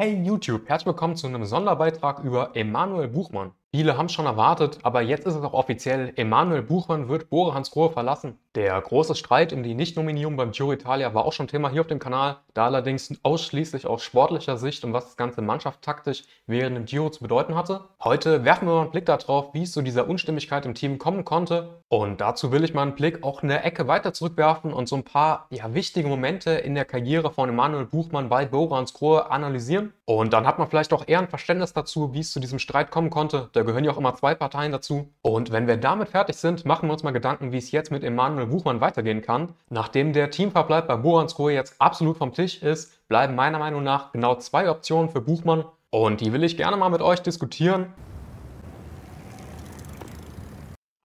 Hey YouTube, herzlich willkommen zu einem Sonderbeitrag über Emanuel Buchmann. Viele haben es schon erwartet, aber jetzt ist es auch offiziell. Emanuel Buchmann wird Bora Hans Grohe verlassen. Der große Streit um die Nichtnominierung beim Giro Italia war auch schon Thema hier auf dem Kanal, da allerdings ausschließlich aus sportlicher Sicht und was das ganze mannschaftstaktisch während dem Giro zu bedeuten hatte. Heute werfen wir mal einen Blick darauf, wie es zu dieser Unstimmigkeit im Team kommen konnte. Und dazu will ich mal einen Blick auch eine Ecke weiter zurückwerfen und so ein paar ja, wichtige Momente in der Karriere von Emanuel Buchmann bei Bora Hans Grohe analysieren. Und dann hat man vielleicht auch eher ein Verständnis dazu, wie es zu diesem Streit kommen konnte da gehören ja auch immer zwei Parteien dazu. Und wenn wir damit fertig sind, machen wir uns mal Gedanken, wie es jetzt mit Emanuel Buchmann weitergehen kann. Nachdem der Teamverbleib bei Bohanskohe jetzt absolut vom Tisch ist, bleiben meiner Meinung nach genau zwei Optionen für Buchmann. Und die will ich gerne mal mit euch diskutieren.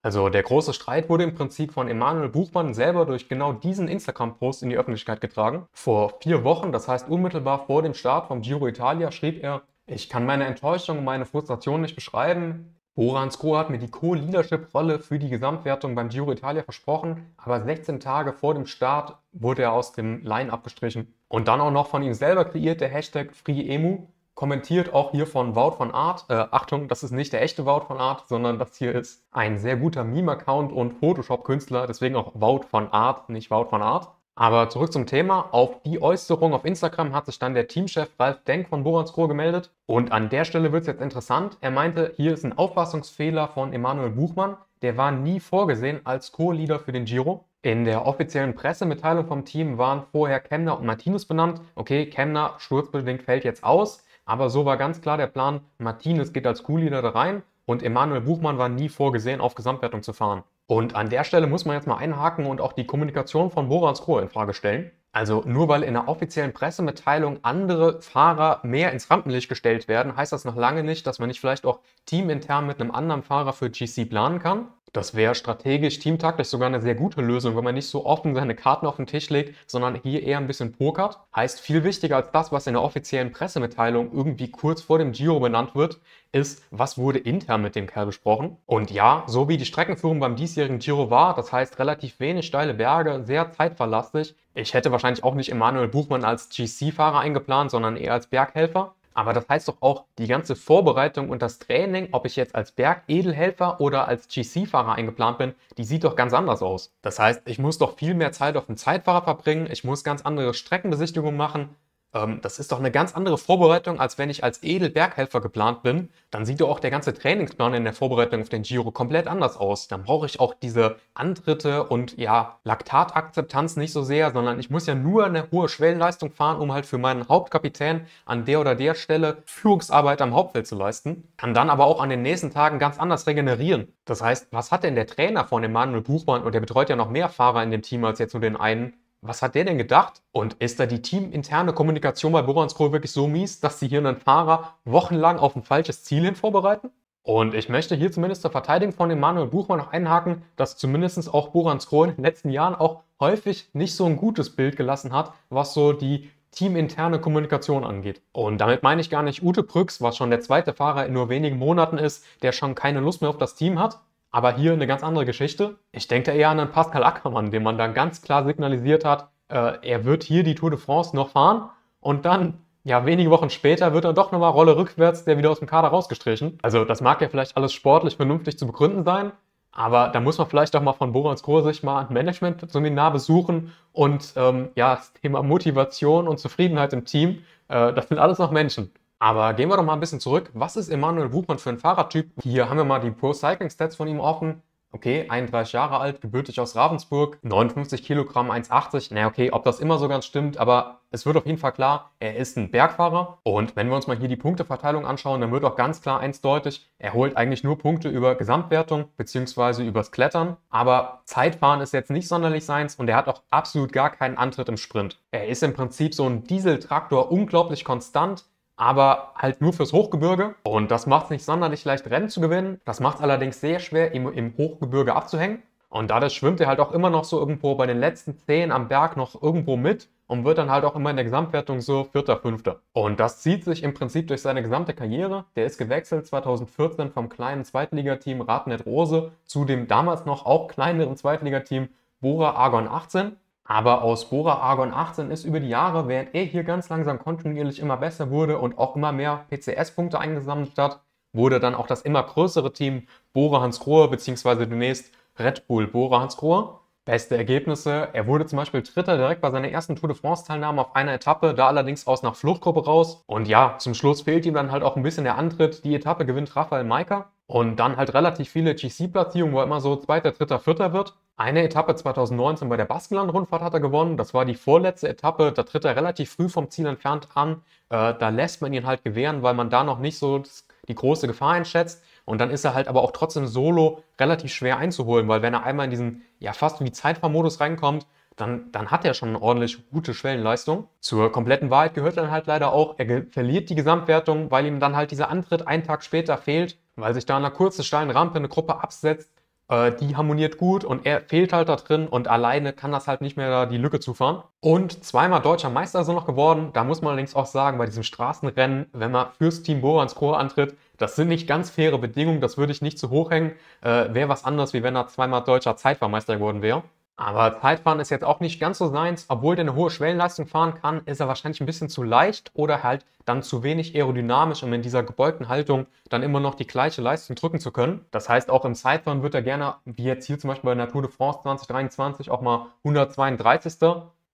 Also der große Streit wurde im Prinzip von Emanuel Buchmann selber durch genau diesen Instagram-Post in die Öffentlichkeit getragen. Vor vier Wochen, das heißt unmittelbar vor dem Start vom Giro Italia, schrieb er, ich kann meine Enttäuschung und meine Frustration nicht beschreiben. Borans Co. hat mir die Co-Leadership-Rolle für die Gesamtwertung beim Giro Italia versprochen, aber 16 Tage vor dem Start wurde er aus dem Line abgestrichen. Und dann auch noch von ihm selber kreiert der Hashtag FreeEmu, kommentiert auch hier von Wout von Art. Äh, Achtung, das ist nicht der echte Wout von Art, sondern das hier ist ein sehr guter Meme-Account und Photoshop-Künstler, deswegen auch Wout von Art, nicht Wout von Art. Aber zurück zum Thema. Auf die Äußerung auf Instagram hat sich dann der Teamchef Ralf Denk von Boratskro gemeldet. Und an der Stelle wird es jetzt interessant. Er meinte, hier ist ein Auffassungsfehler von Emanuel Buchmann. Der war nie vorgesehen als Co-Leader für den Giro. In der offiziellen Pressemitteilung vom Team waren vorher Kemner und Martinez benannt. Okay, Kemner sturzbedingt fällt jetzt aus. Aber so war ganz klar der Plan, Martinez geht als Co-Leader da rein und Emanuel Buchmann war nie vorgesehen, auf Gesamtwertung zu fahren. Und an der Stelle muss man jetzt mal einhaken und auch die Kommunikation von Borans Kroh in Frage stellen. Also nur weil in der offiziellen Pressemitteilung andere Fahrer mehr ins Rampenlicht gestellt werden, heißt das noch lange nicht, dass man nicht vielleicht auch teamintern mit einem anderen Fahrer für GC planen kann. Das wäre strategisch, teamtaktisch sogar eine sehr gute Lösung, wenn man nicht so offen seine Karten auf den Tisch legt, sondern hier eher ein bisschen pokert. Heißt viel wichtiger als das, was in der offiziellen Pressemitteilung irgendwie kurz vor dem Giro benannt wird, ist, was wurde intern mit dem Kerl besprochen. Und ja, so wie die Streckenführung beim diesjährigen Giro war, das heißt relativ wenig steile Berge, sehr zeitverlastig. Ich hätte wahrscheinlich auch nicht Emanuel Buchmann als GC-Fahrer eingeplant, sondern eher als Berghelfer. Aber das heißt doch auch, die ganze Vorbereitung und das Training, ob ich jetzt als Bergedelhelfer oder als GC-Fahrer eingeplant bin, die sieht doch ganz anders aus. Das heißt, ich muss doch viel mehr Zeit auf dem Zeitfahrer verbringen, ich muss ganz andere Streckenbesichtigungen machen, ähm, das ist doch eine ganz andere Vorbereitung, als wenn ich als Edelberghelfer geplant bin. Dann sieht doch auch der ganze Trainingsplan in der Vorbereitung auf den Giro komplett anders aus. Dann brauche ich auch diese Antritte und ja, Laktatakzeptanz nicht so sehr, sondern ich muss ja nur eine hohe Schwellenleistung fahren, um halt für meinen Hauptkapitän an der oder der Stelle Führungsarbeit am Hauptfeld zu leisten. Kann dann aber auch an den nächsten Tagen ganz anders regenerieren. Das heißt, was hat denn der Trainer von Manuel Buchmann und der betreut ja noch mehr Fahrer in dem Team als jetzt nur den einen, was hat der denn gedacht? Und ist da die teaminterne Kommunikation bei Bobanskroll wirklich so mies, dass sie hier einen Fahrer wochenlang auf ein falsches Ziel hin vorbereiten? Und ich möchte hier zumindest zur Verteidigung von Emanuel Buchmann noch einhaken, dass zumindest auch Bobanskroll in den letzten Jahren auch häufig nicht so ein gutes Bild gelassen hat, was so die teaminterne Kommunikation angeht. Und damit meine ich gar nicht Ute Brüx, was schon der zweite Fahrer in nur wenigen Monaten ist, der schon keine Lust mehr auf das Team hat, aber hier eine ganz andere Geschichte. Ich denke eher an einen Pascal Ackermann, den man dann ganz klar signalisiert hat, äh, er wird hier die Tour de France noch fahren und dann, ja, wenige Wochen später wird dann doch nochmal Rolle rückwärts der wieder aus dem Kader rausgestrichen. Also das mag ja vielleicht alles sportlich vernünftig zu begründen sein, aber da muss man vielleicht auch mal von Borans Kur sich mal ein Management-Seminar besuchen und ähm, ja, das Thema Motivation und Zufriedenheit im Team, äh, das sind alles noch Menschen. Aber gehen wir doch mal ein bisschen zurück. Was ist Emanuel Buchmann für ein Fahrradtyp? Hier haben wir mal die Pro Cycling Stats von ihm offen. Okay, 31 Jahre alt, gebürtig aus Ravensburg, 59 Kilogramm, 1,80. Na naja, okay, ob das immer so ganz stimmt, aber es wird auf jeden Fall klar, er ist ein Bergfahrer. Und wenn wir uns mal hier die Punkteverteilung anschauen, dann wird auch ganz klar eins deutlich, er holt eigentlich nur Punkte über Gesamtwertung bzw. übers Klettern. Aber Zeitfahren ist jetzt nicht sonderlich seins und er hat auch absolut gar keinen Antritt im Sprint. Er ist im Prinzip so ein Dieseltraktor, unglaublich konstant aber halt nur fürs Hochgebirge. Und das macht es nicht sonderlich leicht, Rennen zu gewinnen. Das macht es allerdings sehr schwer, ihm im Hochgebirge abzuhängen. Und dadurch schwimmt er halt auch immer noch so irgendwo bei den letzten zehn am Berg noch irgendwo mit und wird dann halt auch immer in der Gesamtwertung so Vierter, Fünfter. Und das zieht sich im Prinzip durch seine gesamte Karriere. Der ist gewechselt 2014 vom kleinen Zweitligateam Radnet Rose zu dem damals noch auch kleineren Zweitligateam Bora Argon 18. Aber aus Bora Argon 18 ist über die Jahre, während er hier ganz langsam kontinuierlich immer besser wurde und auch immer mehr PCS-Punkte eingesammelt hat, wurde dann auch das immer größere Team Bora Hans Grohe bzw. demnächst Red Bull Bora Hans Grohe. Beste Ergebnisse. Er wurde zum Beispiel Dritter direkt bei seiner ersten Tour de France-Teilnahme auf einer Etappe, da allerdings aus nach Fluchtgruppe raus. Und ja, zum Schluss fehlt ihm dann halt auch ein bisschen der Antritt. Die Etappe gewinnt Raphael Maika. Und dann halt relativ viele GC-Platzierungen, wo er immer so Zweiter, Dritter, Vierter wird. Eine Etappe 2019 bei der Baskenland-Rundfahrt hat er gewonnen. Das war die vorletzte Etappe. Da tritt er relativ früh vom Ziel entfernt an. Äh, da lässt man ihn halt gewähren, weil man da noch nicht so die große Gefahr einschätzt. Und dann ist er halt aber auch trotzdem solo relativ schwer einzuholen, weil wenn er einmal in diesen, ja, fast wie Zeitfahrmodus reinkommt, dann, dann hat er schon eine ordentlich gute Schwellenleistung. Zur kompletten Wahrheit gehört dann halt leider auch, er verliert die Gesamtwertung, weil ihm dann halt dieser Antritt einen Tag später fehlt weil sich da an einer kurzen, steilen Rampe eine Gruppe absetzt, äh, die harmoniert gut und er fehlt halt da drin und alleine kann das halt nicht mehr da die Lücke zufahren. Und zweimal deutscher Meister so noch geworden. Da muss man allerdings auch sagen, bei diesem Straßenrennen, wenn man fürs Team Borans Chor antritt, das sind nicht ganz faire Bedingungen, das würde ich nicht zu hoch hängen. Äh, wäre was anderes, wie wenn er zweimal deutscher Zeitfahrmeister geworden wäre. Aber Zeitfahren ist jetzt auch nicht ganz so seins. Obwohl der eine hohe Schwellenleistung fahren kann, ist er wahrscheinlich ein bisschen zu leicht oder halt dann zu wenig aerodynamisch, um in dieser gebeugten Haltung dann immer noch die gleiche Leistung drücken zu können. Das heißt, auch im Zeitfahren wird er gerne, wie jetzt hier zum Beispiel bei der Tour de France 2023, auch mal 132.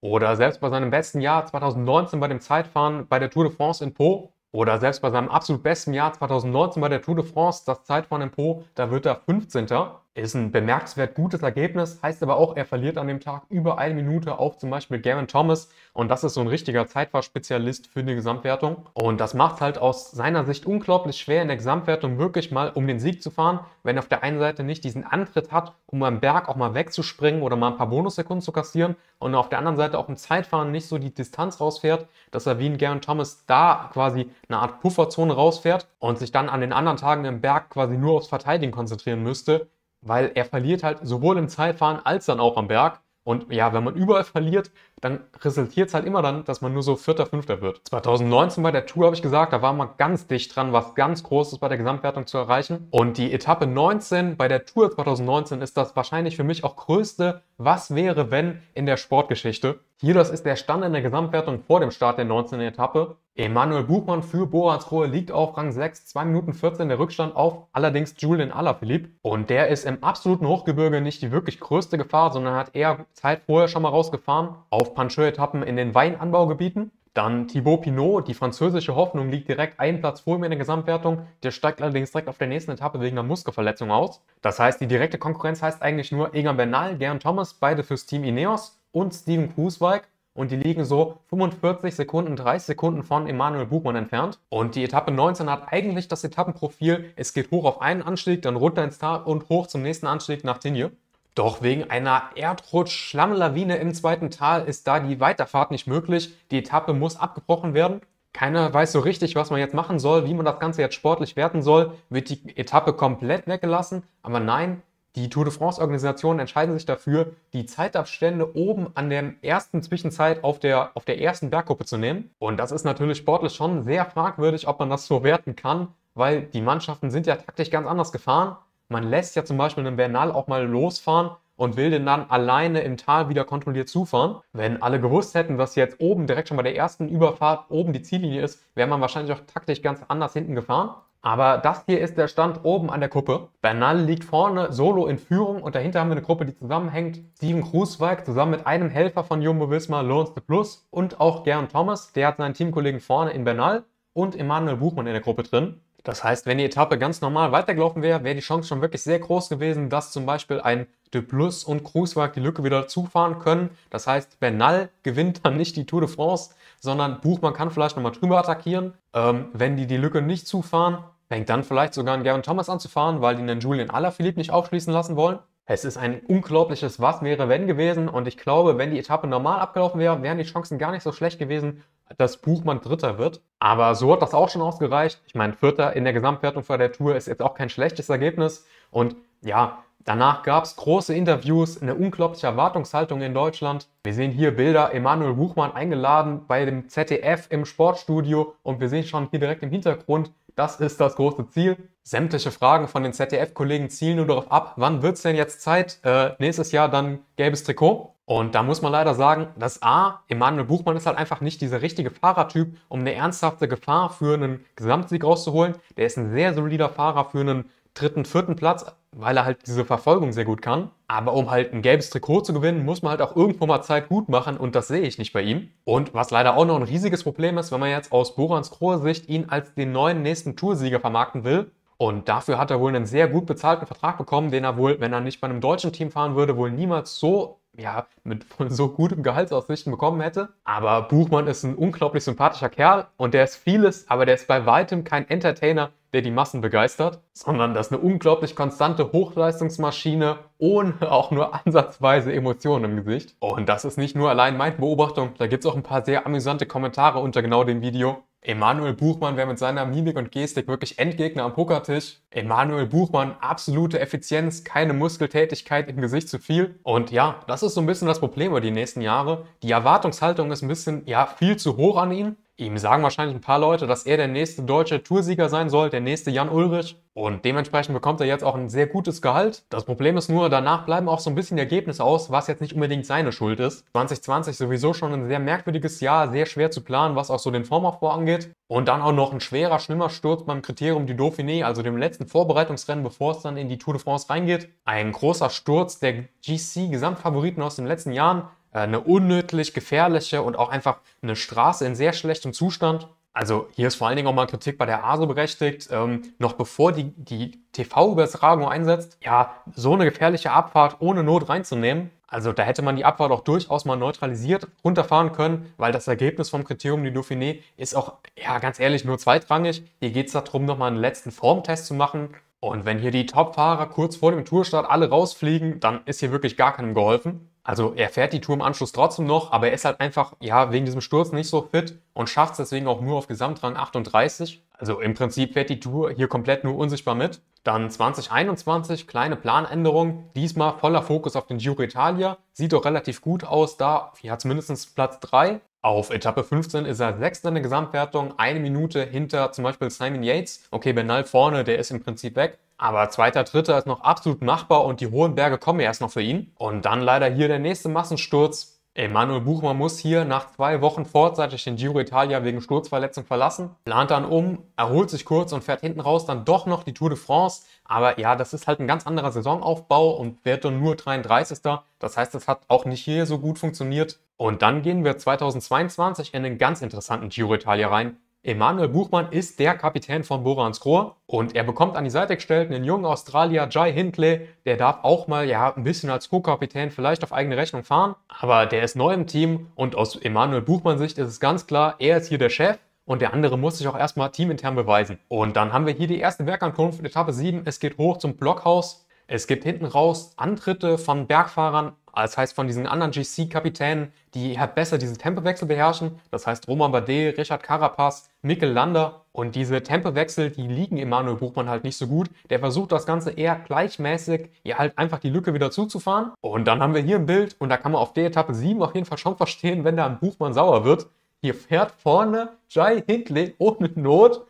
Oder selbst bei seinem besten Jahr 2019 bei dem Zeitfahren bei der Tour de France in Po oder selbst bei seinem absolut besten Jahr 2019 bei der Tour de France, das Zeitfahren in Po, da wird er 15. Ist ein bemerkenswert gutes Ergebnis, heißt aber auch, er verliert an dem Tag über eine Minute auf zum Beispiel Garen Thomas und das ist so ein richtiger Zeitfahrspezialist für eine Gesamtwertung. Und das macht halt aus seiner Sicht unglaublich schwer in der Gesamtwertung wirklich mal um den Sieg zu fahren, wenn er auf der einen Seite nicht diesen Antritt hat, um am Berg auch mal wegzuspringen oder mal ein paar Bonussekunden zu kassieren und auf der anderen Seite auch im Zeitfahren nicht so die Distanz rausfährt, dass er wie ein Garen Thomas da quasi eine Art Pufferzone rausfährt und sich dann an den anderen Tagen im Berg quasi nur aufs Verteidigen konzentrieren müsste weil er verliert halt sowohl im Zeitfahren als dann auch am Berg. Und ja, wenn man überall verliert, dann resultiert es halt immer dann, dass man nur so Vierter, Fünfter wird. 2019 bei der Tour habe ich gesagt, da war man ganz dicht dran, was ganz Großes bei der Gesamtwertung zu erreichen. Und die Etappe 19 bei der Tour 2019 ist das wahrscheinlich für mich auch größte Was wäre wenn in der Sportgeschichte. Hier, das ist der Stand in der Gesamtwertung vor dem Start der 19. Etappe. Emanuel Buchmann für Boratskohe liegt auf Rang 6, 2 Minuten 14 der Rückstand auf allerdings Julian Alaphilippe. Und der ist im absoluten Hochgebirge nicht die wirklich größte Gefahr, sondern hat eher Zeit vorher schon mal rausgefahren auf Pancheux-Etappen in den Weinanbaugebieten. Dann Thibaut Pinot, die französische Hoffnung, liegt direkt einen Platz vor ihm in der Gesamtwertung. Der steigt allerdings direkt auf der nächsten Etappe wegen einer Muskelverletzung aus. Das heißt, die direkte Konkurrenz heißt eigentlich nur Egan Bernal, Gern Thomas, beide fürs Team Ineos und Steven Kruiswijk und die liegen so 45 Sekunden, 30 Sekunden von Emanuel Buchmann entfernt. Und die Etappe 19 hat eigentlich das Etappenprofil, es geht hoch auf einen Anstieg, dann runter ins Tal und hoch zum nächsten Anstieg nach Tinje. Doch wegen einer Erdrutsch-Schlammlawine im zweiten Tal ist da die Weiterfahrt nicht möglich. Die Etappe muss abgebrochen werden. Keiner weiß so richtig, was man jetzt machen soll, wie man das Ganze jetzt sportlich werten soll. Wird die Etappe komplett weggelassen? Aber nein, die Tour de France-Organisationen entscheiden sich dafür, die Zeitabstände oben an der ersten Zwischenzeit auf der, auf der ersten Bergkuppe zu nehmen. Und das ist natürlich sportlich schon sehr fragwürdig, ob man das so werten kann, weil die Mannschaften sind ja taktisch ganz anders gefahren. Man lässt ja zum Beispiel einen Bernal auch mal losfahren und will den dann alleine im Tal wieder kontrolliert zufahren. Wenn alle gewusst hätten, dass jetzt oben direkt schon bei der ersten Überfahrt oben die Ziellinie ist, wäre man wahrscheinlich auch taktisch ganz anders hinten gefahren. Aber das hier ist der Stand oben an der Kuppe. Bernal liegt vorne solo in Führung und dahinter haben wir eine Gruppe, die zusammenhängt. Steven Krusweig zusammen mit einem Helfer von Jumbo Visma, Lawrence de Plus und auch Gern Thomas, der hat seinen Teamkollegen vorne in Bernal und Emanuel Buchmann in der Gruppe drin. Das heißt, wenn die Etappe ganz normal weitergelaufen wäre, wäre die Chance schon wirklich sehr groß gewesen, dass zum Beispiel ein De Plus und Kruzwag die Lücke wieder zufahren können. Das heißt, Bernal gewinnt dann nicht die Tour de France, sondern Buchmann kann vielleicht nochmal drüber attackieren. Ähm, wenn die die Lücke nicht zufahren, fängt dann vielleicht sogar ein Gavin Thomas an zu fahren, weil die einen Julian Alaphilippe nicht aufschließen lassen wollen. Es ist ein unglaubliches Was wäre wenn gewesen und ich glaube, wenn die Etappe normal abgelaufen wäre, wären die Chancen gar nicht so schlecht gewesen, dass Buchmann Dritter wird. Aber so hat das auch schon ausgereicht. Ich meine, Vierter in der Gesamtwertung vor der Tour ist jetzt auch kein schlechtes Ergebnis. Und ja, danach gab es große Interviews, eine unglaubliche Erwartungshaltung in Deutschland. Wir sehen hier Bilder, Emanuel Buchmann eingeladen bei dem ZDF im Sportstudio und wir sehen schon hier direkt im Hintergrund das ist das große Ziel. Sämtliche Fragen von den ZDF-Kollegen zielen nur darauf ab, wann wird es denn jetzt Zeit? Äh, nächstes Jahr dann gelbes Trikot. Und da muss man leider sagen, dass A, Emanuel Buchmann ist halt einfach nicht dieser richtige Fahrertyp, um eine ernsthafte Gefahr für einen Gesamtsieg rauszuholen. Der ist ein sehr solider Fahrer für einen dritten, vierten Platz, weil er halt diese Verfolgung sehr gut kann. Aber um halt ein gelbes Trikot zu gewinnen, muss man halt auch irgendwo mal Zeit gut machen und das sehe ich nicht bei ihm. Und was leider auch noch ein riesiges Problem ist, wenn man jetzt aus Borans Krohe Sicht ihn als den neuen nächsten Toursieger vermarkten will, und dafür hat er wohl einen sehr gut bezahlten Vertrag bekommen, den er wohl, wenn er nicht bei einem deutschen Team fahren würde, wohl niemals so ja, mit so gutem Gehaltsaussichten bekommen hätte. Aber Buchmann ist ein unglaublich sympathischer Kerl und der ist vieles, aber der ist bei weitem kein Entertainer, der die Massen begeistert, sondern das ist eine unglaublich konstante Hochleistungsmaschine ohne auch nur ansatzweise Emotionen im Gesicht. Und das ist nicht nur allein meine Beobachtung, da gibt es auch ein paar sehr amüsante Kommentare unter genau dem Video. Emanuel Buchmann wäre mit seiner Mimik und Gestik wirklich Endgegner am Pokertisch. Emanuel Buchmann, absolute Effizienz, keine Muskeltätigkeit im Gesicht zu viel. Und ja, das ist so ein bisschen das Problem über die nächsten Jahre. Die Erwartungshaltung ist ein bisschen, ja, viel zu hoch an ihn. Ihm sagen wahrscheinlich ein paar Leute, dass er der nächste deutsche Toursieger sein soll, der nächste Jan Ulrich. Und dementsprechend bekommt er jetzt auch ein sehr gutes Gehalt. Das Problem ist nur, danach bleiben auch so ein bisschen Ergebnisse aus, was jetzt nicht unbedingt seine Schuld ist. 2020 sowieso schon ein sehr merkwürdiges Jahr, sehr schwer zu planen, was auch so den Formaufbau angeht. Und dann auch noch ein schwerer, schlimmer Sturz beim Kriterium du Dauphiné, also dem letzten Vorbereitungsrennen, bevor es dann in die Tour de France reingeht. Ein großer Sturz der GC-Gesamtfavoriten aus den letzten Jahren. Äh, eine unnötig gefährliche und auch einfach eine Straße in sehr schlechtem Zustand. Also hier ist vor allen Dingen auch mal Kritik bei der ASO berechtigt. Ähm, noch bevor die, die TV-Übertragung einsetzt, ja, so eine gefährliche Abfahrt ohne Not reinzunehmen, also da hätte man die Abfahrt auch durchaus mal neutralisiert runterfahren können, weil das Ergebnis vom Kriterium du Dauphiné ist auch, ja ganz ehrlich, nur zweitrangig. Hier geht es darum, nochmal einen letzten Formtest zu machen. Und wenn hier die Top-Fahrer kurz vor dem Tourstart alle rausfliegen, dann ist hier wirklich gar keinem geholfen. Also er fährt die Tour im Anschluss trotzdem noch, aber er ist halt einfach, ja, wegen diesem Sturz nicht so fit und schafft es deswegen auch nur auf Gesamtrang 38. Also im Prinzip fährt die Tour hier komplett nur unsichtbar mit. Dann 2021, kleine Planänderung, diesmal voller Fokus auf den Giro Italia. Sieht doch relativ gut aus, da ja zumindest Platz 3. Auf Etappe 15 ist er sechster in der Gesamtwertung, eine Minute hinter zum Beispiel Simon Yates. Okay, Bernal vorne, der ist im Prinzip weg. Aber zweiter, dritter ist noch absolut machbar und die hohen Berge kommen erst noch für ihn. Und dann leider hier der nächste Massensturz. Emanuel Buchmann muss hier nach zwei Wochen vorzeitig den Giro Italia wegen Sturzverletzung verlassen, plant dann um, erholt sich kurz und fährt hinten raus dann doch noch die Tour de France. Aber ja, das ist halt ein ganz anderer Saisonaufbau und wird dann nur 33. Das heißt, das hat auch nicht hier so gut funktioniert. Und dann gehen wir 2022 in einen ganz interessanten Giro Italia rein. Emanuel Buchmann ist der Kapitän von Borans Chor und er bekommt an die Seite gestellt einen jungen Australier, Jai Hindley. Der darf auch mal ja ein bisschen als Co-Kapitän vielleicht auf eigene Rechnung fahren, aber der ist neu im Team und aus Emanuel Buchmanns Sicht ist es ganz klar, er ist hier der Chef und der andere muss sich auch erstmal teamintern beweisen. Und dann haben wir hier die erste Werkankunft, Etappe 7. Es geht hoch zum Blockhaus. Es gibt hinten raus Antritte von Bergfahrern Ah, das heißt, von diesen anderen GC-Kapitänen, die halt besser diesen Tempowechsel beherrschen, das heißt Roman Bardet, Richard Carapaz, Mikkel Lander und diese Tempowechsel, die liegen Emanuel Buchmann halt nicht so gut. Der versucht das Ganze eher gleichmäßig, ihr halt einfach die Lücke wieder zuzufahren. Und dann haben wir hier ein Bild und da kann man auf der Etappe 7 auf jeden Fall schon verstehen, wenn da ein Buchmann sauer wird. Hier fährt vorne Jai Hindley ohne Not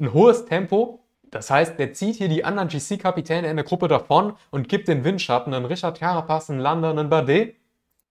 ein hohes Tempo das heißt, der zieht hier die anderen GC-Kapitäne in der Gruppe davon und gibt den Windschatten an Richard Carapaz, einen Lander, einen Bardet.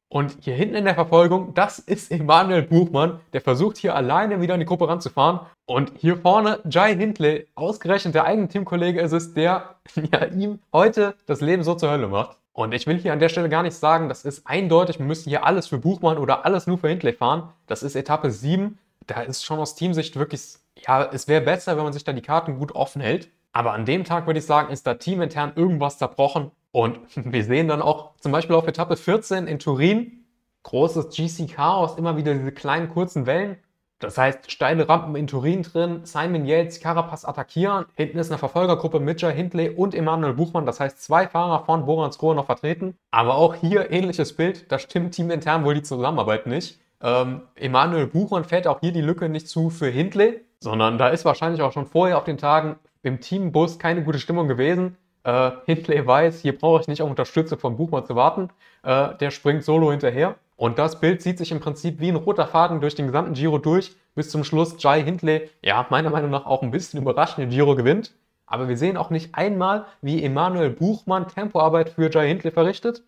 Und hier hinten in der Verfolgung, das ist Emanuel Buchmann, der versucht hier alleine wieder in die Gruppe ranzufahren. Und hier vorne Jai Hindley, ausgerechnet der eigene Teamkollege ist es, der ja, ihm heute das Leben so zur Hölle macht. Und ich will hier an der Stelle gar nicht sagen, das ist eindeutig, wir müssen hier alles für Buchmann oder alles nur für Hindley fahren. Das ist Etappe 7, da ist schon aus Teamsicht wirklich ja, es wäre besser, wenn man sich da die Karten gut offen hält. Aber an dem Tag würde ich sagen, ist da teamintern irgendwas zerbrochen. Und wir sehen dann auch zum Beispiel auf Etappe 14 in Turin großes GC-Chaos, immer wieder diese kleinen kurzen Wellen. Das heißt, steile Rampen in Turin drin, Simon Yates, Carapaz attackieren. Hinten ist eine Verfolgergruppe mit Hindley und Emanuel Buchmann. Das heißt, zwei Fahrer von Borans Grohe noch vertreten. Aber auch hier ähnliches Bild. Da stimmt teamintern wohl die Zusammenarbeit nicht. Ähm, Emanuel Buchmann fährt auch hier die Lücke nicht zu für Hindley, sondern da ist wahrscheinlich auch schon vorher auf den Tagen im Teambus keine gute Stimmung gewesen. Äh, Hindley weiß, hier brauche ich nicht auf Unterstützung von Buchmann zu warten. Äh, der springt solo hinterher. Und das Bild zieht sich im Prinzip wie ein roter Faden durch den gesamten Giro durch, bis zum Schluss Jai Hindley, ja, meiner Meinung nach auch ein bisschen überraschend den Giro gewinnt. Aber wir sehen auch nicht einmal, wie Emanuel Buchmann Tempoarbeit für Jai Hindley verrichtet.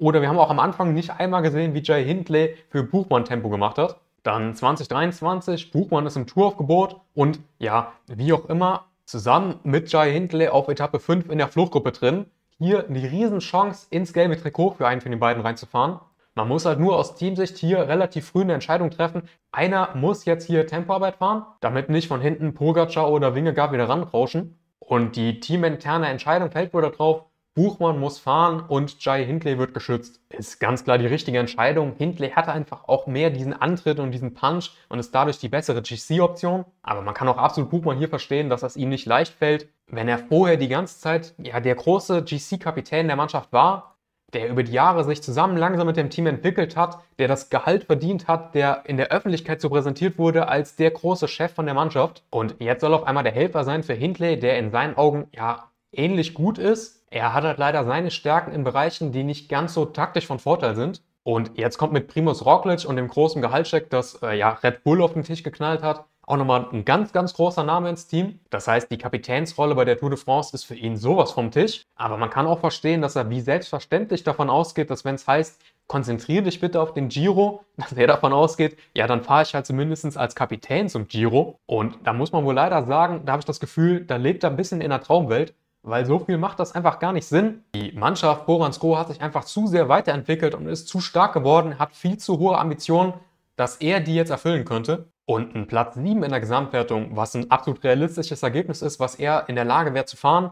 Oder wir haben auch am Anfang nicht einmal gesehen, wie Jay Hindley für Buchmann Tempo gemacht hat. Dann 2023, Buchmann ist im Touraufgebot und ja, wie auch immer, zusammen mit Jay Hindley auf Etappe 5 in der Fluchtgruppe drin. Hier eine Riesenchance, ins gelbe Trikot für einen von den beiden reinzufahren. Man muss halt nur aus Teamsicht hier relativ früh eine Entscheidung treffen. Einer muss jetzt hier Tempoarbeit fahren, damit nicht von hinten Pogacar oder Wingegaard wieder ranrauschen. Und die teaminterne Entscheidung fällt wohl darauf, Buchmann muss fahren und Jai Hindley wird geschützt. Ist ganz klar die richtige Entscheidung. Hindley hatte einfach auch mehr diesen Antritt und diesen Punch und ist dadurch die bessere GC-Option. Aber man kann auch absolut Buchmann hier verstehen, dass das ihm nicht leicht fällt. Wenn er vorher die ganze Zeit ja, der große GC-Kapitän der Mannschaft war, der über die Jahre sich zusammen langsam mit dem Team entwickelt hat, der das Gehalt verdient hat, der in der Öffentlichkeit so präsentiert wurde als der große Chef von der Mannschaft. Und jetzt soll auf einmal der Helfer sein für Hindley, der in seinen Augen ja ähnlich gut ist. Er hat halt leider seine Stärken in Bereichen, die nicht ganz so taktisch von Vorteil sind. Und jetzt kommt mit Primus Roglic und dem großen Gehaltscheck, das äh, ja, Red Bull auf den Tisch geknallt hat, auch nochmal ein ganz, ganz großer Name ins Team. Das heißt, die Kapitänsrolle bei der Tour de France ist für ihn sowas vom Tisch. Aber man kann auch verstehen, dass er wie selbstverständlich davon ausgeht, dass wenn es heißt, konzentriere dich bitte auf den Giro, dass er davon ausgeht, ja, dann fahre ich halt zumindest als Kapitän zum Giro. Und da muss man wohl leider sagen, da habe ich das Gefühl, da lebt er ein bisschen in der Traumwelt weil so viel macht das einfach gar nicht Sinn. Die Mannschaft Boransko hat sich einfach zu sehr weiterentwickelt und ist zu stark geworden, hat viel zu hohe Ambitionen, dass er die jetzt erfüllen könnte. Und ein Platz 7 in der Gesamtwertung, was ein absolut realistisches Ergebnis ist, was er in der Lage wäre zu fahren,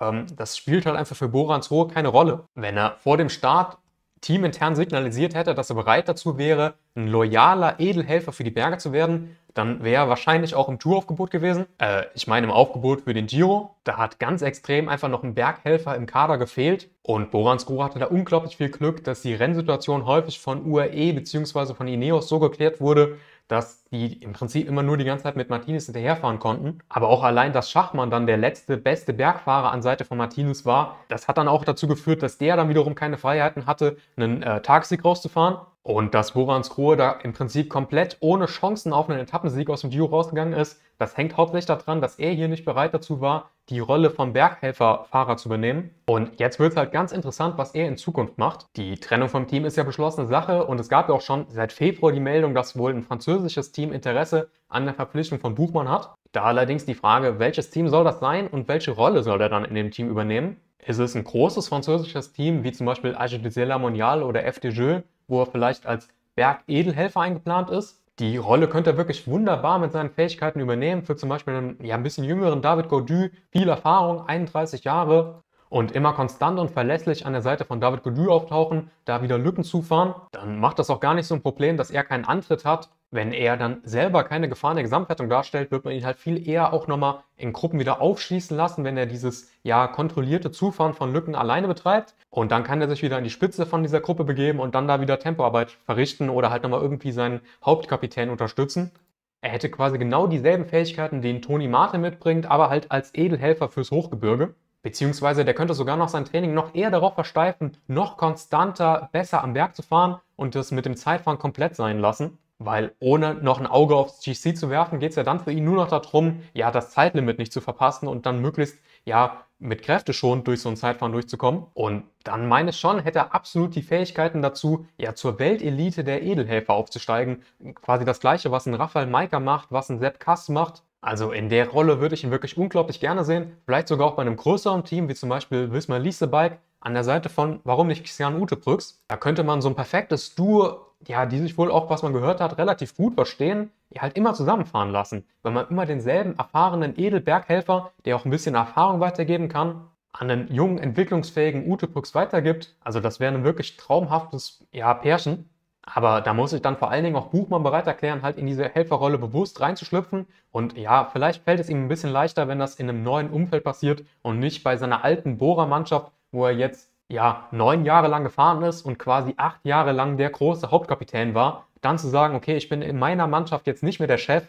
ähm, das spielt halt einfach für Boransko keine Rolle. Wenn er vor dem Start teamintern signalisiert hätte, dass er bereit dazu wäre, ein loyaler Edelhelfer für die Berge zu werden, dann wäre wahrscheinlich auch im Touraufgebot gewesen. Äh, ich meine im Aufgebot für den Giro. Da hat ganz extrem einfach noch ein Berghelfer im Kader gefehlt. Und Borans Skor hatte da unglaublich viel Glück, dass die Rennsituation häufig von UAE bzw. von Ineos so geklärt wurde, dass die im Prinzip immer nur die ganze Zeit mit Martinez hinterherfahren konnten. Aber auch allein, dass Schachmann dann der letzte, beste Bergfahrer an Seite von Martinez war, das hat dann auch dazu geführt, dass der dann wiederum keine Freiheiten hatte, einen äh, Tagessieg rauszufahren. Und dass Borans Krohe da im Prinzip komplett ohne Chancen auf einen Etappensieg aus dem Duo rausgegangen ist, das hängt hauptsächlich daran, dass er hier nicht bereit dazu war, die Rolle vom Berghelferfahrer zu übernehmen. Und jetzt wird es halt ganz interessant, was er in Zukunft macht. Die Trennung vom Team ist ja beschlossene Sache und es gab ja auch schon seit Februar die Meldung, dass wohl ein französisches Team Interesse an der Verpflichtung von Buchmann hat. Da allerdings die Frage, welches Team soll das sein und welche Rolle soll er dann in dem Team übernehmen? Ist es ein großes französisches Team, wie zum Beispiel AG de Monial oder FDJ, wo er vielleicht als Bergedelhelfer eingeplant ist? die Rolle könnte er wirklich wunderbar mit seinen Fähigkeiten übernehmen. Für zum Beispiel einen ja, ein bisschen jüngeren David Gaudu, viel Erfahrung, 31 Jahre, und immer konstant und verlässlich an der Seite von David Godu auftauchen, da wieder Lücken zufahren, dann macht das auch gar nicht so ein Problem, dass er keinen Antritt hat. Wenn er dann selber keine Gefahr in der Gesamtwertung darstellt, wird man ihn halt viel eher auch nochmal in Gruppen wieder aufschießen lassen, wenn er dieses ja kontrollierte Zufahren von Lücken alleine betreibt. Und dann kann er sich wieder in die Spitze von dieser Gruppe begeben und dann da wieder Tempoarbeit verrichten oder halt nochmal irgendwie seinen Hauptkapitän unterstützen. Er hätte quasi genau dieselben Fähigkeiten, den Toni Martin mitbringt, aber halt als Edelhelfer fürs Hochgebirge. Beziehungsweise der könnte sogar noch sein Training noch eher darauf versteifen, noch konstanter, besser am Berg zu fahren und das mit dem Zeitfahren komplett sein lassen. Weil ohne noch ein Auge aufs GC zu werfen, geht es ja dann für ihn nur noch darum, ja, das Zeitlimit nicht zu verpassen und dann möglichst, ja, mit Kräfte schon durch so ein Zeitfahren durchzukommen. Und dann meine ich schon, hätte er absolut die Fähigkeiten dazu, ja, zur Weltelite der Edelhelfer aufzusteigen. Quasi das Gleiche, was ein Rafael Maika macht, was ein Sepp Kass macht. Also in der Rolle würde ich ihn wirklich unglaublich gerne sehen. Vielleicht sogar auch bei einem größeren Team, wie zum Beispiel Wismar Liesebike, an der Seite von, warum nicht Christian Utebrücks. Da könnte man so ein perfektes Duo, ja, die sich wohl auch, was man gehört hat, relativ gut verstehen, ja, halt immer zusammenfahren lassen. Weil man immer denselben erfahrenen Edelberghelfer, der auch ein bisschen Erfahrung weitergeben kann, an einen jungen, entwicklungsfähigen Utebrücks weitergibt. Also das wäre ein wirklich traumhaftes, ja, Pärchen. Aber da muss ich dann vor allen Dingen auch Buchmann bereit erklären, halt in diese Helferrolle bewusst reinzuschlüpfen. Und ja, vielleicht fällt es ihm ein bisschen leichter, wenn das in einem neuen Umfeld passiert und nicht bei seiner alten Bohrer-Mannschaft, wo er jetzt ja neun Jahre lang gefahren ist und quasi acht Jahre lang der große Hauptkapitän war. Dann zu sagen, okay, ich bin in meiner Mannschaft jetzt nicht mehr der Chef,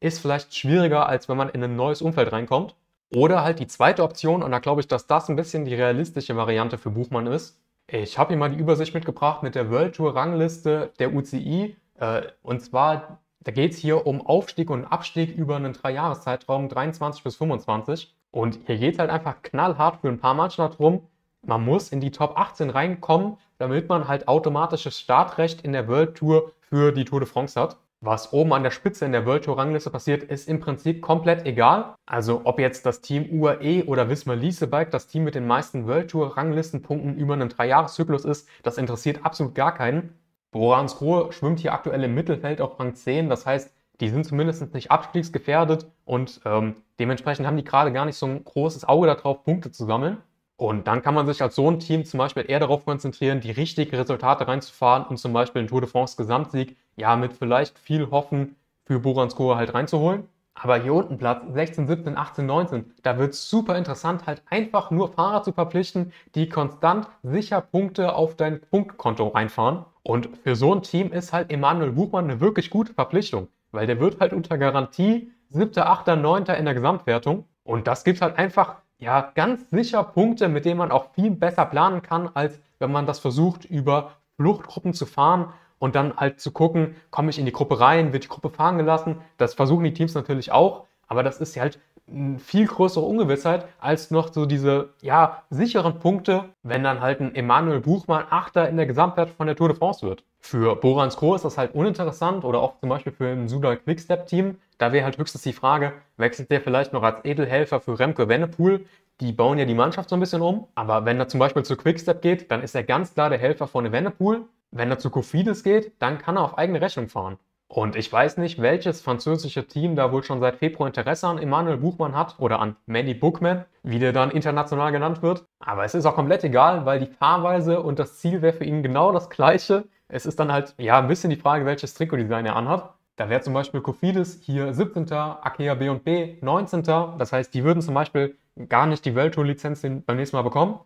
ist vielleicht schwieriger, als wenn man in ein neues Umfeld reinkommt. Oder halt die zweite Option, und da glaube ich, dass das ein bisschen die realistische Variante für Buchmann ist, ich habe hier mal die Übersicht mitgebracht mit der World Tour Rangliste der UCI. Äh, und zwar, da geht es hier um Aufstieg und Abstieg über einen Dreijahreszeitraum 23 bis 25. Und hier geht es halt einfach knallhart für ein paar Mannschaften darum. Man muss in die Top 18 reinkommen, damit man halt automatisches Startrecht in der World Tour für die Tour de France hat. Was oben an der Spitze in der World Tour Rangliste passiert, ist im Prinzip komplett egal. Also ob jetzt das Team UAE oder Wismar Liesebike das Team mit den meisten World Tour Ranglistenpunkten über einen Dreijahreszyklus ist, das interessiert absolut gar keinen. Borans Grohe schwimmt hier aktuell im Mittelfeld auf Rang 10, das heißt, die sind zumindest nicht abstiegsgefährdet und ähm, dementsprechend haben die gerade gar nicht so ein großes Auge darauf, Punkte zu sammeln. Und dann kann man sich als so ein Team zum Beispiel eher darauf konzentrieren, die richtigen Resultate reinzufahren und zum Beispiel den Tour de France Gesamtsieg ja mit vielleicht viel Hoffen für Buranskohe halt reinzuholen. Aber hier unten Platz 16, 17, 18, 19, da wird es super interessant, halt einfach nur Fahrer zu verpflichten, die konstant sicher Punkte auf dein Punktkonto einfahren. Und für so ein Team ist halt Emanuel Buchmann eine wirklich gute Verpflichtung, weil der wird halt unter Garantie 7., 8., 9. in der Gesamtwertung. Und das gibt halt einfach ja, ganz sicher Punkte, mit denen man auch viel besser planen kann, als wenn man das versucht, über Fluchtgruppen zu fahren und dann halt zu gucken, komme ich in die Gruppe rein, wird die Gruppe fahren gelassen. Das versuchen die Teams natürlich auch, aber das ist ja halt eine viel größere Ungewissheit als noch so diese, ja, sicheren Punkte, wenn dann halt ein Emanuel Buchmann Achter in der Gesamtwertung von der Tour de France wird. Für Borans Kro ist das halt uninteressant oder auch zum Beispiel für ein Sudal Quickstep-Team. Da wäre halt höchstens die Frage, wechselt der vielleicht noch als Edelhelfer für Remke Wennepool? Die bauen ja die Mannschaft so ein bisschen um. Aber wenn er zum Beispiel zu Quickstep geht, dann ist er ganz klar der Helfer von Wennepool. Wenn er zu Kofidis geht, dann kann er auf eigene Rechnung fahren. Und ich weiß nicht, welches französische Team da wohl schon seit Februar Interesse an Emmanuel Buchmann hat oder an Manny Bookman, wie der dann international genannt wird. Aber es ist auch komplett egal, weil die Fahrweise und das Ziel wäre für ihn genau das gleiche. Es ist dann halt, ja, ein bisschen die Frage, welches Trikotdesign er anhat. Da wäre zum Beispiel Kofidis hier 17., Akea B und B 19. Das heißt, die würden zum Beispiel gar nicht die Welttour-Lizenz beim nächsten Mal bekommen.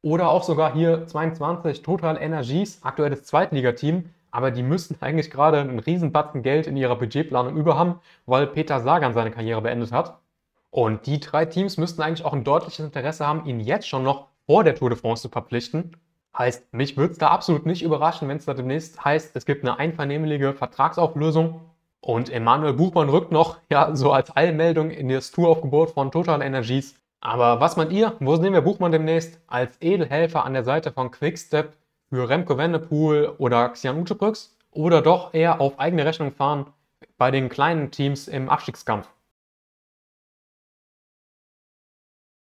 Oder auch sogar hier 22, Total Energies, aktuelles Zweitligateam aber die müssten eigentlich gerade einen riesen Batzen Geld in ihrer Budgetplanung überhaben, weil Peter Sagan seine Karriere beendet hat. Und die drei Teams müssten eigentlich auch ein deutliches Interesse haben, ihn jetzt schon noch vor der Tour de France zu verpflichten. Heißt, mich würde es da absolut nicht überraschen, wenn es da demnächst heißt, es gibt eine einvernehmliche Vertragsauflösung. Und Emanuel Buchmann rückt noch, ja, so als Allmeldung in das Touraufgebot von Total Energies. Aber was meint ihr? Wo sehen wir Buchmann demnächst? Als Edelhelfer an der Seite von Quickstep für Remco Vanderpool oder Xian Utebrücks oder doch eher auf eigene Rechnung fahren bei den kleinen Teams im Abstiegskampf?